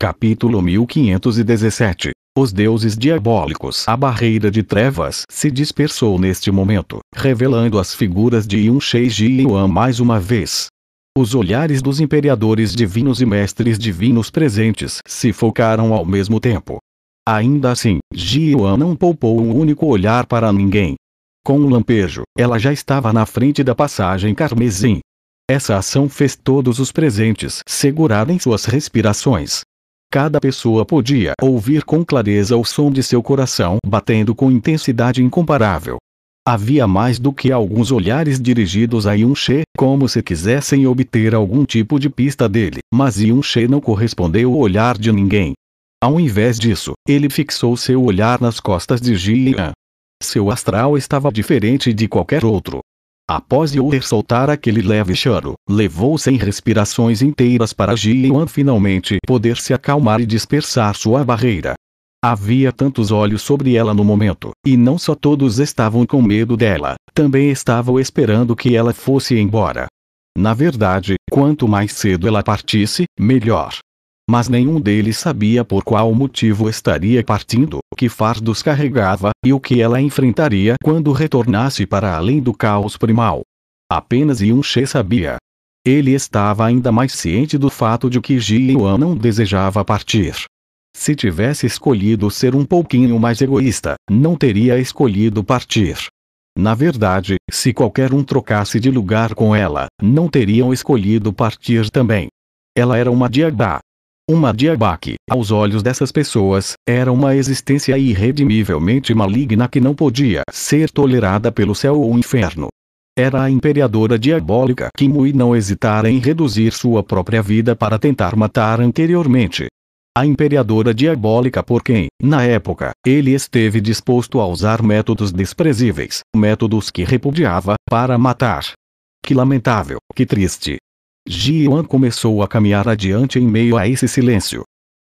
Capítulo 1517 Os deuses diabólicos A barreira de trevas se dispersou neste momento, revelando as figuras de Yun Sheiji e Yuan mais uma vez. Os olhares dos imperadores divinos e mestres divinos presentes se focaram ao mesmo tempo. Ainda assim, Ji Yuan não poupou um único olhar para ninguém. Com um lampejo, ela já estava na frente da passagem carmesim. Essa ação fez todos os presentes segurarem suas respirações. Cada pessoa podia ouvir com clareza o som de seu coração batendo com intensidade incomparável. Havia mais do que alguns olhares dirigidos a Yunche, como se quisessem obter algum tipo de pista dele, mas Yunche não correspondeu ao olhar de ninguém. Ao invés disso, ele fixou seu olhar nas costas de Jian. Seu astral estava diferente de qualquer outro. Após Yuer soltar aquele leve choro, levou em respirações inteiras para Jian finalmente poder se acalmar e dispersar sua barreira. Havia tantos olhos sobre ela no momento, e não só todos estavam com medo dela, também estavam esperando que ela fosse embora. Na verdade, quanto mais cedo ela partisse, melhor mas nenhum deles sabia por qual motivo estaria partindo, que fardos carregava, e o que ela enfrentaria quando retornasse para além do caos primal. Apenas Yunche sabia. Ele estava ainda mais ciente do fato de que Ji Yuan não desejava partir. Se tivesse escolhido ser um pouquinho mais egoísta, não teria escolhido partir. Na verdade, se qualquer um trocasse de lugar com ela, não teriam escolhido partir também. Ela era uma diadá, uma diabaque, aos olhos dessas pessoas, era uma existência irredimivelmente maligna que não podia ser tolerada pelo céu ou inferno. Era a imperiadora diabólica que Mui não hesitara em reduzir sua própria vida para tentar matar anteriormente. A imperiadora diabólica por quem, na época, ele esteve disposto a usar métodos desprezíveis, métodos que repudiava, para matar. Que lamentável, que triste, Jiwan começou a caminhar adiante em meio a esse silêncio.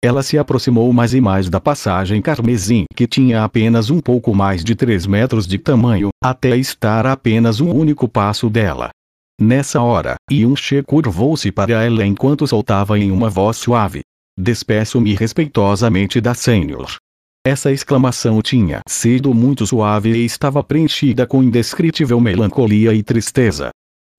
Ela se aproximou mais e mais da passagem carmesim, que tinha apenas um pouco mais de 3 metros de tamanho, até estar a apenas um único passo dela. Nessa hora, Yunche curvou-se para ela enquanto soltava em uma voz suave. Despeço-me respeitosamente da Senhor. Essa exclamação tinha sido muito suave e estava preenchida com indescritível melancolia e tristeza.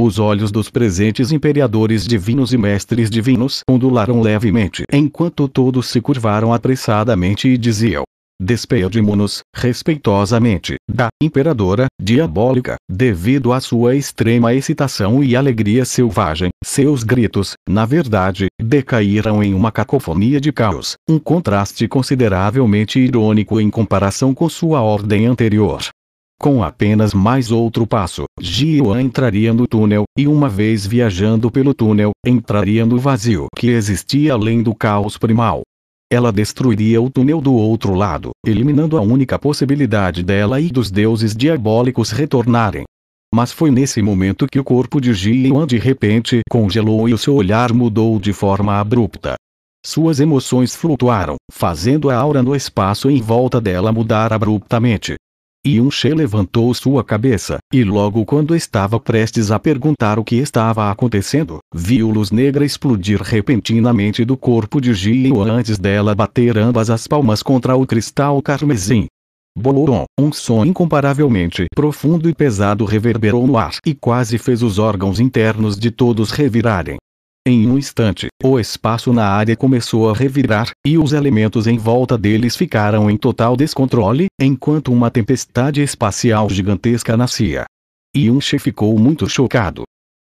Os olhos dos presentes imperadores divinos e mestres divinos ondularam levemente enquanto todos se curvaram apressadamente e diziam: Despedimos nos respeitosamente, da imperadora diabólica, devido à sua extrema excitação e alegria selvagem. Seus gritos, na verdade, decaíram em uma cacofonia de caos, um contraste consideravelmente irônico em comparação com sua ordem anterior. Com apenas mais outro passo, Jiwan entraria no túnel, e uma vez viajando pelo túnel, entraria no vazio que existia além do caos primal. Ela destruiria o túnel do outro lado, eliminando a única possibilidade dela e dos deuses diabólicos retornarem. Mas foi nesse momento que o corpo de Jiwan de repente congelou e o seu olhar mudou de forma abrupta. Suas emoções flutuaram, fazendo a aura no espaço em volta dela mudar abruptamente, e Yunche levantou sua cabeça, e logo quando estava prestes a perguntar o que estava acontecendo, viu luz negra explodir repentinamente do corpo de ou antes dela bater ambas as palmas contra o cristal carmesim. Boloron, um som incomparavelmente profundo e pesado reverberou no ar e quase fez os órgãos internos de todos revirarem. Em um instante, o espaço na área começou a revirar, e os elementos em volta deles ficaram em total descontrole, enquanto uma tempestade espacial gigantesca nascia. Yunche ficou muito chocado.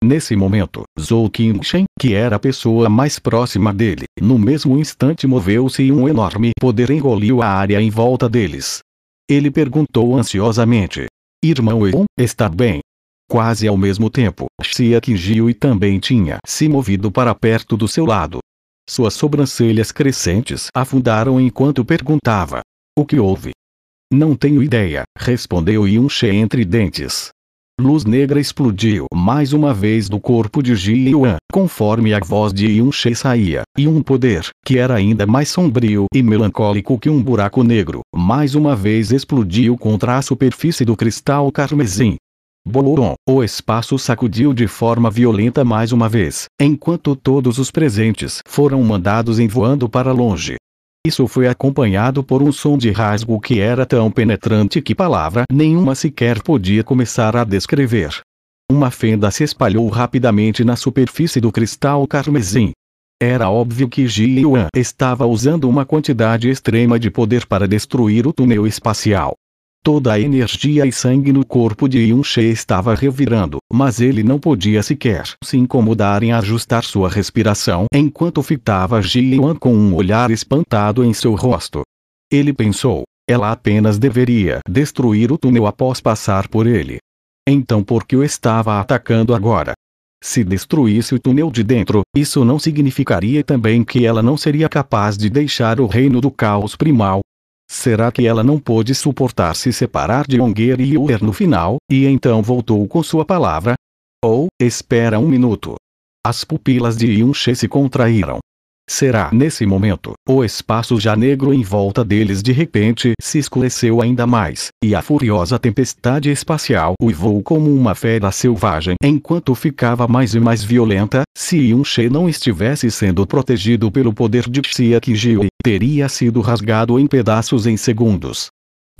Nesse momento, Zhou Qingshen, que era a pessoa mais próxima dele, no mesmo instante moveu-se e um enorme poder engoliu a área em volta deles. Ele perguntou ansiosamente. Irmão Eon, está bem? Quase ao mesmo tempo, Xia Kinjiu também tinha se movido para perto do seu lado. Suas sobrancelhas crescentes afundaram enquanto perguntava. O que houve? Não tenho ideia, respondeu Yunche entre dentes. Luz negra explodiu mais uma vez do corpo de Ji Yuan, conforme a voz de Yunche saía, e um poder, que era ainda mais sombrio e melancólico que um buraco negro, mais uma vez explodiu contra a superfície do cristal carmesim, Bouron, o espaço sacudiu de forma violenta mais uma vez, enquanto todos os presentes foram mandados voando para longe. Isso foi acompanhado por um som de rasgo que era tão penetrante que palavra nenhuma sequer podia começar a descrever. Uma fenda se espalhou rapidamente na superfície do cristal carmesim. Era óbvio que Ji Yuan estava usando uma quantidade extrema de poder para destruir o túnel espacial. Toda a energia e sangue no corpo de Yunche estava revirando, mas ele não podia sequer se incomodar em ajustar sua respiração enquanto fitava Ji Yuan com um olhar espantado em seu rosto. Ele pensou, ela apenas deveria destruir o túnel após passar por ele. Então por que o estava atacando agora? Se destruísse o túnel de dentro, isso não significaria também que ela não seria capaz de deixar o reino do caos primal, Será que ela não pôde suportar se separar de Onger e Uer no final, e então voltou com sua palavra? Ou, espera um minuto. As pupilas de Yunche se contraíram. Será nesse momento, o espaço já negro em volta deles de repente se escureceu ainda mais, e a furiosa tempestade espacial uivou como uma fera selvagem enquanto ficava mais e mais violenta, se Yunche não estivesse sendo protegido pelo poder de Xia Kijiri, teria sido rasgado em pedaços em segundos.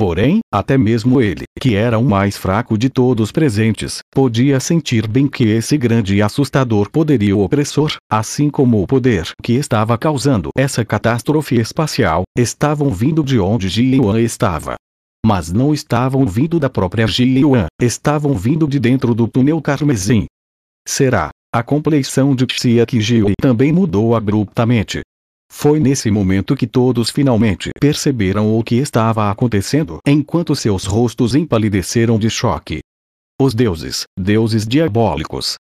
Porém, até mesmo ele, que era o mais fraco de todos presentes, podia sentir bem que esse grande e assustador poderio opressor, assim como o poder que estava causando essa catástrofe espacial, estavam vindo de onde Jiyuan estava. Mas não estavam vindo da própria Jiyuan, estavam vindo de dentro do túnel carmesim. Será? A compleição de Xia Qingyue também mudou abruptamente. Foi nesse momento que todos finalmente perceberam o que estava acontecendo enquanto seus rostos empalideceram de choque. Os deuses, deuses diabólicos!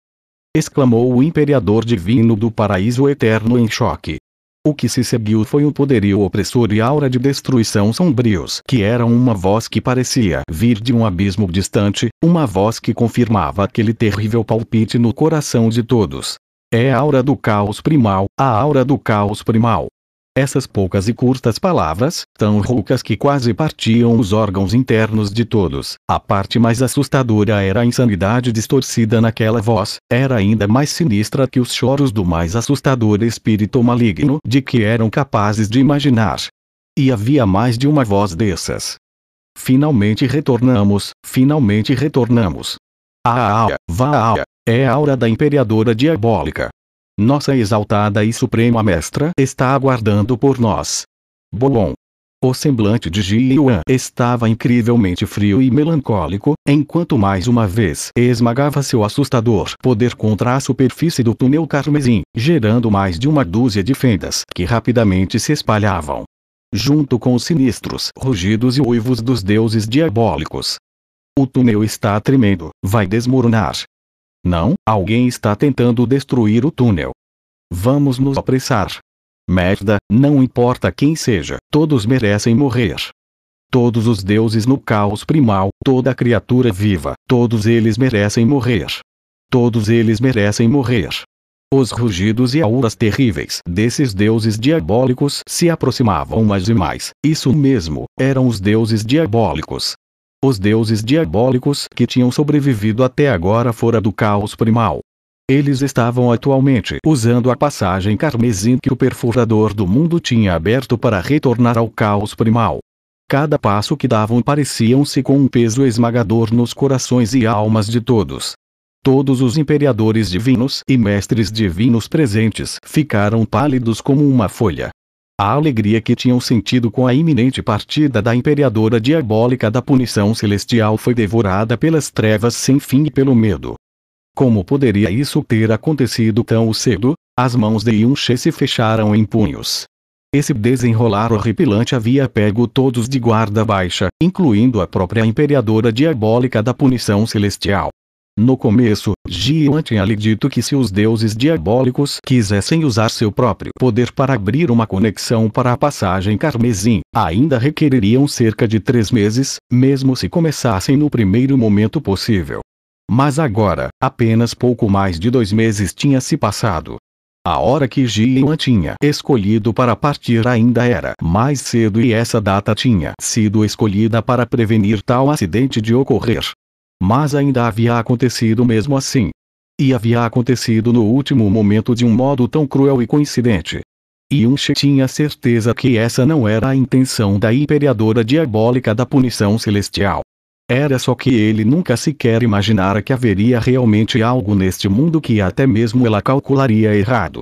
exclamou o imperador divino do paraíso eterno em choque. O que se seguiu foi um poderio opressor e aura de destruição sombrios que era uma voz que parecia vir de um abismo distante, uma voz que confirmava aquele terrível palpite no coração de todos. É a aura do caos primal, a aura do caos primal. Essas poucas e curtas palavras, tão roucas que quase partiam os órgãos internos de todos, a parte mais assustadora era a insanidade distorcida naquela voz, era ainda mais sinistra que os choros do mais assustador espírito maligno de que eram capazes de imaginar. E havia mais de uma voz dessas. Finalmente retornamos, finalmente retornamos. Ah, ah, ah, vá, ah, é a aura da Imperadora Diabólica. Nossa exaltada e suprema mestra está aguardando por nós. Boon. O semblante de Ji Yuan estava incrivelmente frio e melancólico, enquanto mais uma vez esmagava seu assustador poder contra a superfície do túnel carmesim, gerando mais de uma dúzia de fendas que rapidamente se espalhavam. Junto com os sinistros rugidos e uivos dos deuses diabólicos. O túnel está tremendo, vai desmoronar, não, alguém está tentando destruir o túnel. Vamos nos apressar. Merda, não importa quem seja, todos merecem morrer. Todos os deuses no caos primal, toda criatura viva, todos eles merecem morrer. Todos eles merecem morrer. Os rugidos e auras terríveis desses deuses diabólicos se aproximavam mais e mais, isso mesmo, eram os deuses diabólicos, os deuses diabólicos que tinham sobrevivido até agora fora do caos primal. Eles estavam atualmente usando a passagem carmesim que o perfurador do mundo tinha aberto para retornar ao caos primal. Cada passo que davam pareciam-se com um peso esmagador nos corações e almas de todos. Todos os imperadores divinos e mestres divinos presentes ficaram pálidos como uma folha. A alegria que tinham sentido com a iminente partida da Imperiadora diabólica da punição celestial foi devorada pelas trevas sem fim e pelo medo. Como poderia isso ter acontecido tão cedo? As mãos de Yunche se fecharam em punhos. Esse desenrolar horripilante havia pego todos de guarda baixa, incluindo a própria Imperiadora diabólica da punição celestial. No começo, Gio tinha lhe dito que se os deuses diabólicos quisessem usar seu próprio poder para abrir uma conexão para a passagem carmesim, ainda requereriam cerca de três meses, mesmo se começassem no primeiro momento possível. Mas agora, apenas pouco mais de dois meses tinha se passado. A hora que Jian tinha escolhido para partir ainda era mais cedo e essa data tinha sido escolhida para prevenir tal acidente de ocorrer. Mas ainda havia acontecido mesmo assim. E havia acontecido no último momento de um modo tão cruel e coincidente. Yunche tinha certeza que essa não era a intenção da imperiadora diabólica da punição celestial. Era só que ele nunca sequer imaginara que haveria realmente algo neste mundo que até mesmo ela calcularia errado.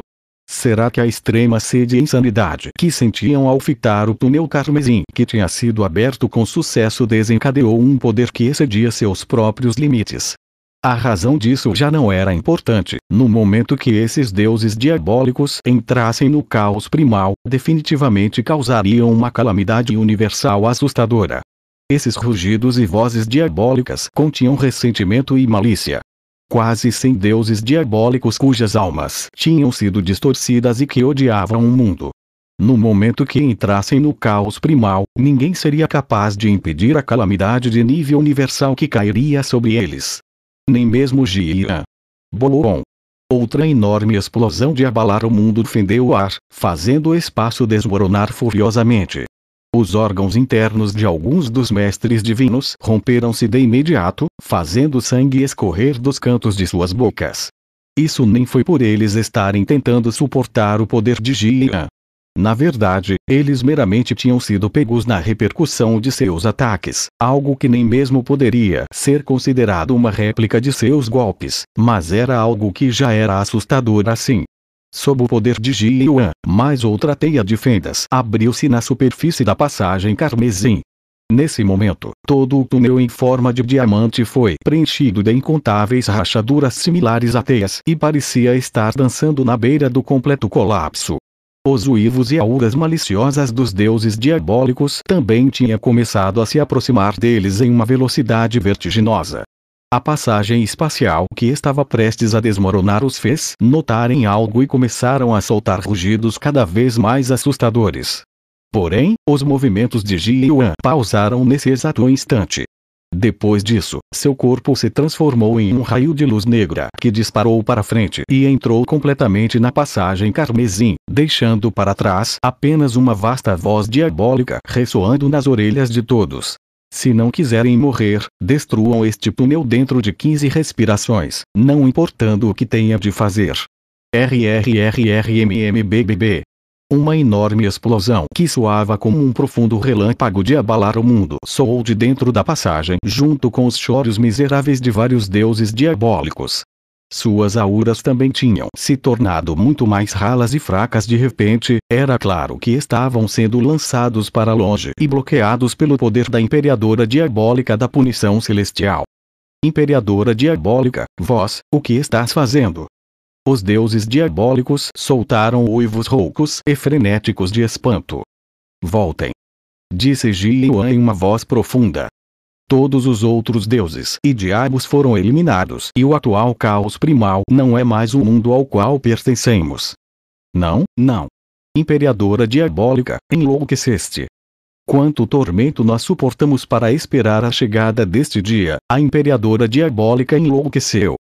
Será que a extrema sede e insanidade que sentiam ao fitar o túnel carmesim que tinha sido aberto com sucesso desencadeou um poder que excedia seus próprios limites? A razão disso já não era importante, no momento que esses deuses diabólicos entrassem no caos primal, definitivamente causariam uma calamidade universal assustadora. Esses rugidos e vozes diabólicas continham ressentimento e malícia, quase sem deuses diabólicos cujas almas tinham sido distorcidas e que odiavam o mundo. No momento que entrassem no caos primal, ninguém seria capaz de impedir a calamidade de nível universal que cairia sobre eles. Nem mesmo Jian. Bolon. Outra enorme explosão de abalar o mundo fendeu o ar, fazendo o espaço desmoronar furiosamente os órgãos internos de alguns dos mestres divinos romperam-se de imediato, fazendo sangue escorrer dos cantos de suas bocas. Isso nem foi por eles estarem tentando suportar o poder de Jian. Na verdade, eles meramente tinham sido pegos na repercussão de seus ataques, algo que nem mesmo poderia ser considerado uma réplica de seus golpes, mas era algo que já era assustador assim sob o poder de Ji Yuan, mais outra teia de fendas abriu-se na superfície da passagem carmesim. Nesse momento, todo o túnel em forma de diamante foi preenchido de incontáveis rachaduras similares a teias e parecia estar dançando na beira do completo colapso. Os uivos e auras maliciosas dos deuses diabólicos também tinha começado a se aproximar deles em uma velocidade vertiginosa. A passagem espacial que estava prestes a desmoronar os fez notarem algo e começaram a soltar rugidos cada vez mais assustadores. Porém, os movimentos de Ji Yuan pausaram nesse exato instante. Depois disso, seu corpo se transformou em um raio de luz negra que disparou para frente e entrou completamente na passagem carmesim, deixando para trás apenas uma vasta voz diabólica ressoando nas orelhas de todos. Se não quiserem morrer, destruam este túnel dentro de 15 respirações, não importando o que tenha de fazer. RRRRMMBBB. Uma enorme explosão que soava como um profundo relâmpago de abalar o mundo soou de dentro da passagem, junto com os choros miseráveis de vários deuses diabólicos, suas auras também tinham se tornado muito mais ralas e fracas de repente, era claro que estavam sendo lançados para longe e bloqueados pelo poder da Imperadora Diabólica da Punição Celestial. Imperadora Diabólica, vós, o que estás fazendo? Os deuses diabólicos soltaram uivos roucos e frenéticos de espanto. Voltem! Disse Ji em uma voz profunda. Todos os outros deuses e diabos foram eliminados e o atual caos primal não é mais o mundo ao qual pertencemos. Não, não. Imperadora diabólica, enlouqueceste. Quanto tormento nós suportamos para esperar a chegada deste dia, a imperadora diabólica enlouqueceu.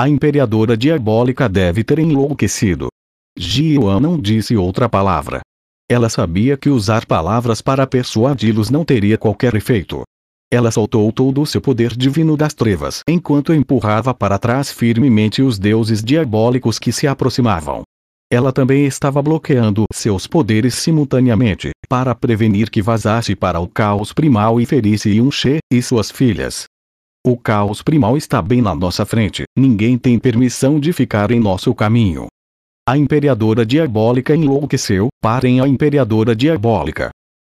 A imperadora diabólica deve ter enlouquecido. Gioan não disse outra palavra. Ela sabia que usar palavras para persuadi-los não teria qualquer efeito. Ela soltou todo o seu poder divino das trevas enquanto empurrava para trás firmemente os deuses diabólicos que se aproximavam. Ela também estava bloqueando seus poderes simultaneamente, para prevenir que vazasse para o caos primal e ferisse Yunche e suas filhas. O caos primal está bem na nossa frente, ninguém tem permissão de ficar em nosso caminho. A Imperadora Diabólica enlouqueceu, parem a Imperadora Diabólica.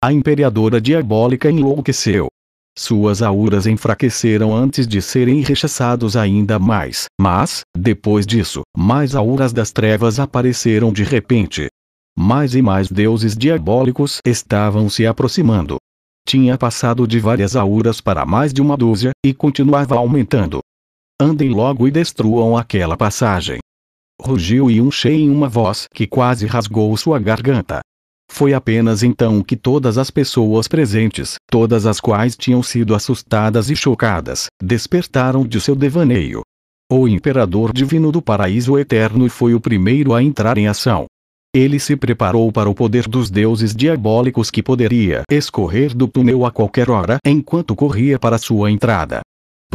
A Imperadora Diabólica enlouqueceu, suas auras enfraqueceram antes de serem rechaçados ainda mais. Mas, depois disso, mais auras das trevas apareceram de repente. Mais e mais deuses diabólicos estavam se aproximando. Tinha passado de várias auras para mais de uma dúzia, e continuava aumentando. Andem logo e destruam aquela passagem. Rugiu e Yunche em uma voz que quase rasgou sua garganta. Foi apenas então que todas as pessoas presentes, todas as quais tinham sido assustadas e chocadas, despertaram de seu devaneio. O imperador divino do paraíso eterno foi o primeiro a entrar em ação. Ele se preparou para o poder dos deuses diabólicos que poderia escorrer do túnel a qualquer hora enquanto corria para sua entrada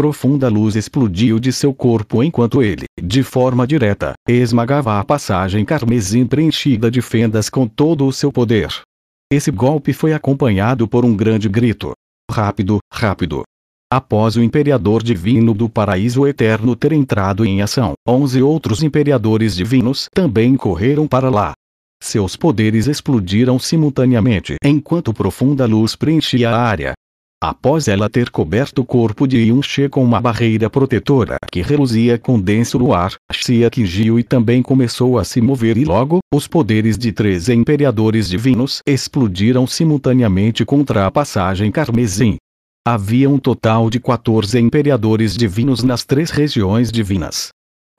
profunda luz explodiu de seu corpo enquanto ele, de forma direta, esmagava a passagem carmesim preenchida de fendas com todo o seu poder. Esse golpe foi acompanhado por um grande grito. Rápido, rápido. Após o Imperador Divino do Paraíso Eterno ter entrado em ação, onze outros Imperadores Divinos também correram para lá. Seus poderes explodiram simultaneamente enquanto profunda luz preenchia a área, Após ela ter coberto o corpo de Yunche com uma barreira protetora que reluzia com denso luar, Xia Kijui também começou a se mover e logo, os poderes de três imperadores divinos explodiram simultaneamente contra a passagem carmesim. Havia um total de 14 imperadores divinos nas três regiões divinas.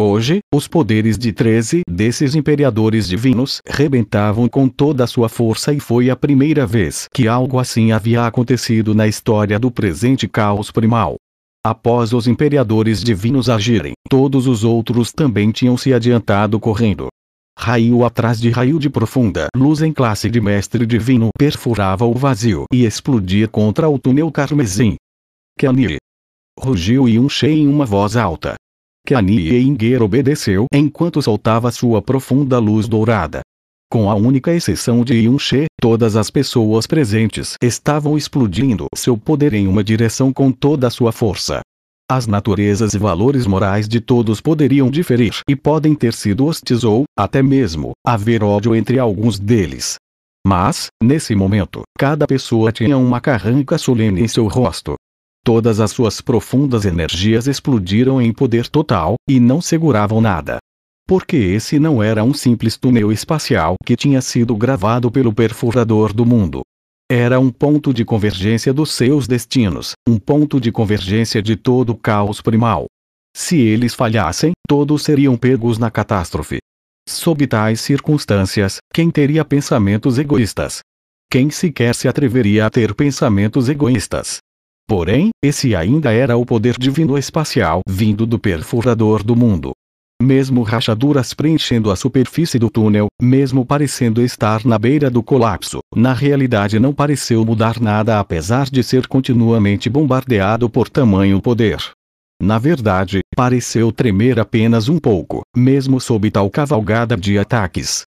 Hoje, os poderes de 13 desses imperadores divinos rebentavam com toda a sua força e foi a primeira vez que algo assim havia acontecido na história do presente caos primal. Após os imperadores divinos agirem, todos os outros também tinham se adiantado correndo. Raio atrás de raio de profunda luz em classe de mestre divino perfurava o vazio e explodia contra o túnel carmesim. Kenny! Rugiu e um em uma voz alta que Inger obedeceu enquanto soltava sua profunda luz dourada. Com a única exceção de Yunche, todas as pessoas presentes estavam explodindo seu poder em uma direção com toda a sua força. As naturezas e valores morais de todos poderiam diferir e podem ter sido hostis ou, até mesmo, haver ódio entre alguns deles. Mas, nesse momento, cada pessoa tinha uma carranca solene em seu rosto, Todas as suas profundas energias explodiram em poder total, e não seguravam nada. Porque esse não era um simples túnel espacial que tinha sido gravado pelo perfurador do mundo. Era um ponto de convergência dos seus destinos, um ponto de convergência de todo o caos primal. Se eles falhassem, todos seriam pegos na catástrofe. Sob tais circunstâncias, quem teria pensamentos egoístas? Quem sequer se atreveria a ter pensamentos egoístas? Porém, esse ainda era o poder divino espacial vindo do perfurador do mundo. Mesmo rachaduras preenchendo a superfície do túnel, mesmo parecendo estar na beira do colapso, na realidade não pareceu mudar nada apesar de ser continuamente bombardeado por tamanho poder. Na verdade, pareceu tremer apenas um pouco, mesmo sob tal cavalgada de ataques.